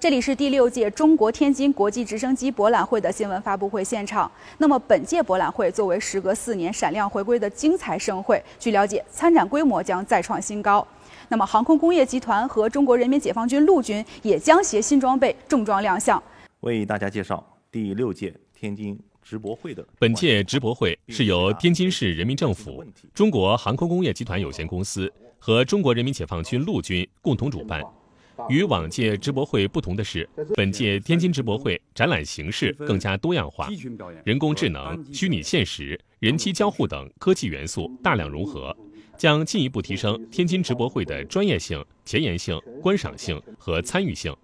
这里是第六届中国天津国际直升机博览会的新闻发布会现场。那么，本届博览会作为时隔四年闪亮回归的精彩盛会，据了解，参展规模将再创新高。那么，航空工业集团和中国人民解放军陆军也将携新装备重装亮相。为大家介绍第六届天津直博会的本届直博会是由天津市人民政府、中国航空工业集团有限公司和中国人民解放军陆军共同主办。与往届直博会不同的是，本届天津直博会展览形式更加多样化，人工智能、虚拟现实、人机交互等科技元素大量融合，将进一步提升天津直博会的专业性、前沿性、观赏性和参与性。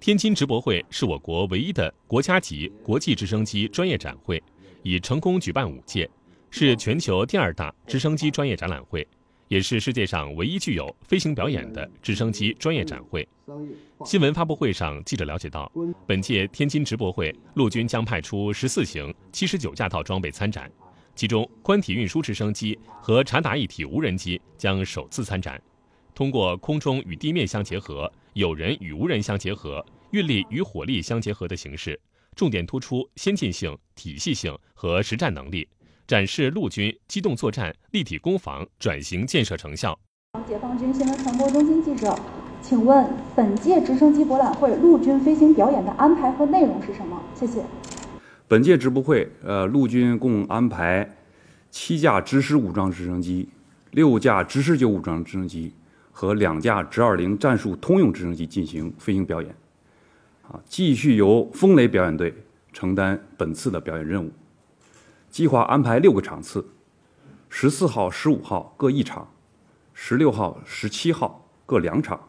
天津直博会是我国唯一的国家级国际直升机专业展会，已成功举办五届，是全球第二大直升机专业展览会。也是世界上唯一具有飞行表演的直升机专业展会。新闻发布会上，记者了解到，本届天津直博会，陆军将派出十四型七十九架套装备参展，其中宽体运输直升机和察打一体无人机将首次参展。通过空中与地面相结合、有人与无人相结合、运力与火力相结合的形式，重点突出先进性、体系性和实战能力。展示陆军机动作战、立体攻防转型建设成效。解放军新闻传播中心记者，请问本届直升机博览会陆军飞行表演的安排和内容是什么？谢谢。本届直播会，呃，陆军共安排七架直十武装直升机、六架直十九武装直升机和两架直二零战术通用直升机进行飞行表演。啊，继续由风雷表演队承担本次的表演任务。计划安排六个场次，十四号、十五号各一场，十六号、十七号各两场。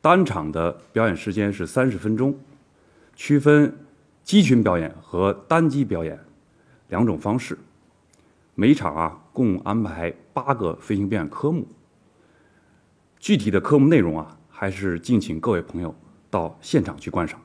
单场的表演时间是三十分钟，区分机群表演和单机表演两种方式。每场啊，共安排八个飞行表演科目。具体的科目内容啊，还是敬请各位朋友到现场去观赏。